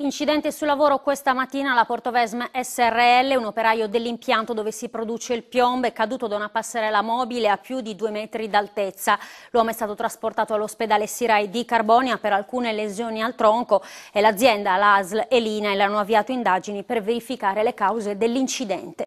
Incidente sul lavoro questa mattina alla Portovesme SRL, un operaio dell'impianto dove si produce il piombo è caduto da una passerella mobile a più di due metri d'altezza. L'uomo è stato trasportato all'ospedale Sirai di Carbonia per alcune lesioni al tronco e l'azienda, l'ASL e l'INAIL hanno avviato indagini per verificare le cause dell'incidente.